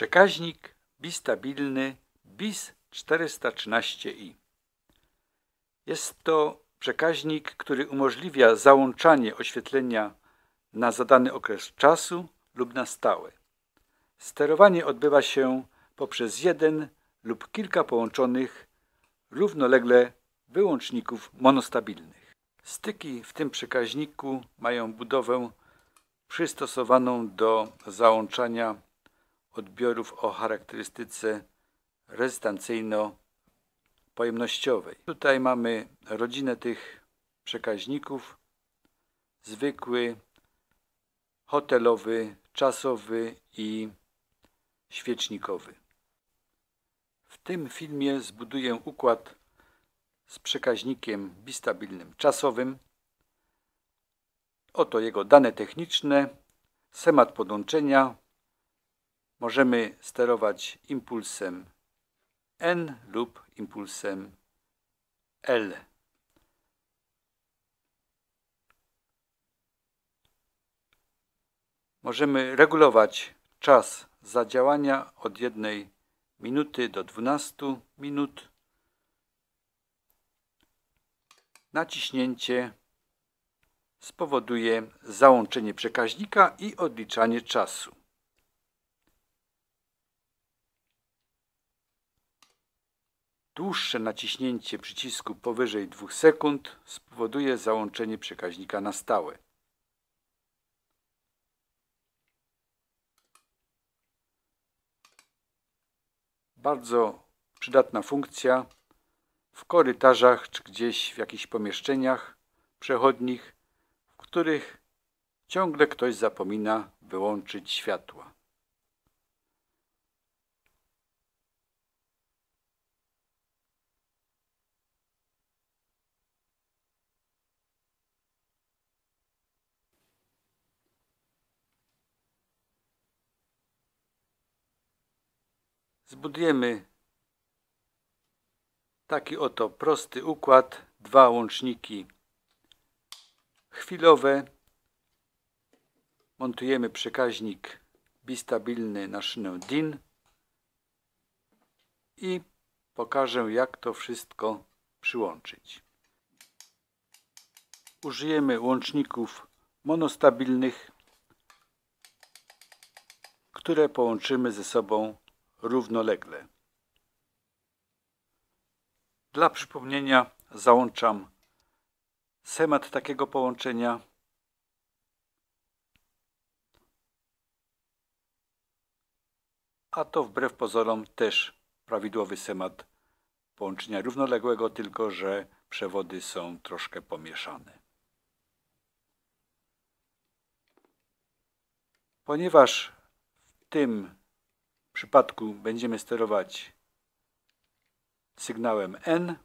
Przekaźnik bistabilny BIS 413i. Jest to przekaźnik, który umożliwia załączanie oświetlenia na zadany okres czasu lub na stałe. Sterowanie odbywa się poprzez jeden lub kilka połączonych równolegle wyłączników monostabilnych. Styki w tym przekaźniku mają budowę przystosowaną do załączania odbiorów o charakterystyce rezystancyjno-pojemnościowej. Tutaj mamy rodzinę tych przekaźników, zwykły, hotelowy, czasowy i świecznikowy. W tym filmie zbuduję układ z przekaźnikiem bistabilnym czasowym. Oto jego dane techniczne, schemat podłączenia, Możemy sterować impulsem N lub impulsem L. Możemy regulować czas zadziałania od 1 minuty do 12 minut. Naciśnięcie spowoduje załączenie przekaźnika i odliczanie czasu. Dłuższe naciśnięcie przycisku powyżej 2 sekund spowoduje załączenie przekaźnika na stałe. Bardzo przydatna funkcja w korytarzach czy gdzieś w jakichś pomieszczeniach przechodnich, w których ciągle ktoś zapomina wyłączyć światła. Zbudujemy taki oto prosty układ, dwa łączniki chwilowe. Montujemy przekaźnik bistabilny na szynę DIN i pokażę jak to wszystko przyłączyć. Użyjemy łączników monostabilnych, które połączymy ze sobą równolegle. Dla przypomnienia załączam schemat takiego połączenia. A to wbrew pozorom też prawidłowy schemat połączenia równoległego, tylko że przewody są troszkę pomieszane. Ponieważ w tym przypadku będziemy sterować sygnałem N,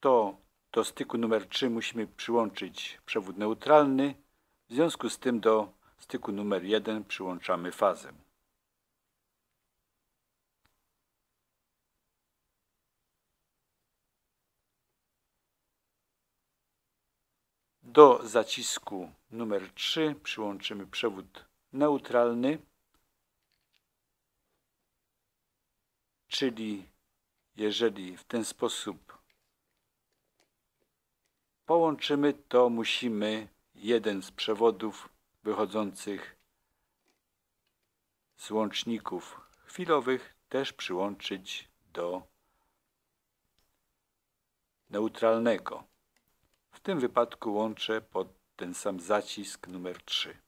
to do styku numer 3 musimy przyłączyć przewód neutralny, w związku z tym do styku numer 1 przyłączamy fazę. Do zacisku numer 3 przyłączymy przewód neutralny, czyli jeżeli w ten sposób połączymy, to musimy jeden z przewodów wychodzących z łączników chwilowych też przyłączyć do neutralnego. W tym wypadku łączę pod ten sam zacisk numer 3.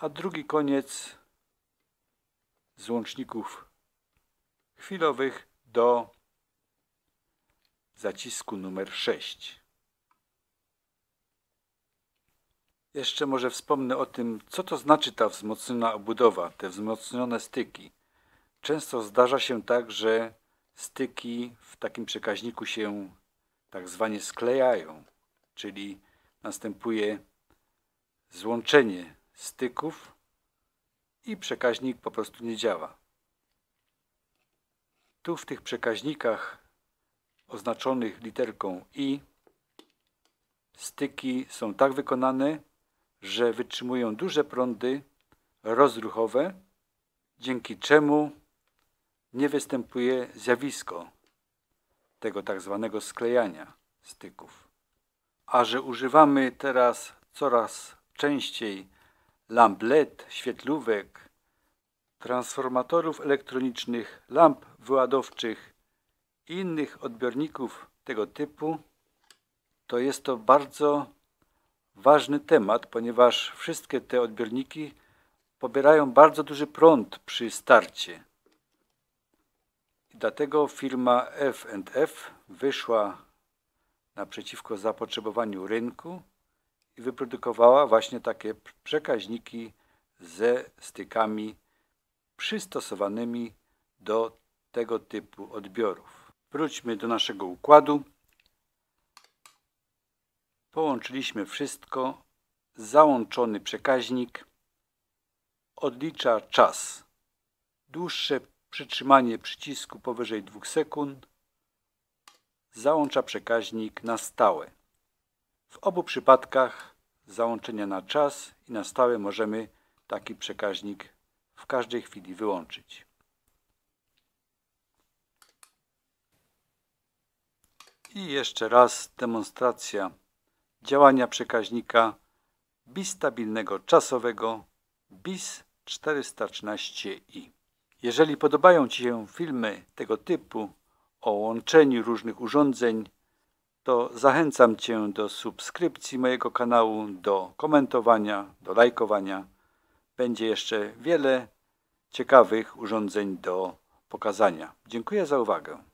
a drugi koniec z łączników chwilowych do zacisku numer 6. Jeszcze może wspomnę o tym, co to znaczy ta wzmocniona obudowa, te wzmocnione styki. Często zdarza się tak, że styki w takim przekaźniku się tak zwanie sklejają, czyli następuje złączenie styków i przekaźnik po prostu nie działa. Tu w tych przekaźnikach oznaczonych literką I styki są tak wykonane, że wytrzymują duże prądy rozruchowe, dzięki czemu nie występuje zjawisko tego tak zwanego sklejania styków. A że używamy teraz coraz częściej lamplet, świetlówek, transformatorów elektronicznych, lamp wyładowczych i innych odbiorników tego typu, to jest to bardzo ważny temat, ponieważ wszystkie te odbiorniki pobierają bardzo duży prąd przy starcie. dlatego firma F&F wyszła naprzeciwko zapotrzebowaniu rynku i wyprodukowała właśnie takie przekaźniki ze stykami przystosowanymi do tego typu odbiorów. Wróćmy do naszego układu. Połączyliśmy wszystko. Załączony przekaźnik odlicza czas. Dłuższe przytrzymanie przycisku powyżej 2 sekund załącza przekaźnik na stałe. W obu przypadkach załączenia na czas i na stałe możemy taki przekaźnik w każdej chwili wyłączyć. I jeszcze raz demonstracja działania przekaźnika bistabilnego czasowego BIS 413i. Jeżeli podobają Ci się filmy tego typu o łączeniu różnych urządzeń to zachęcam Cię do subskrypcji mojego kanału, do komentowania, do lajkowania. Będzie jeszcze wiele ciekawych urządzeń do pokazania. Dziękuję za uwagę.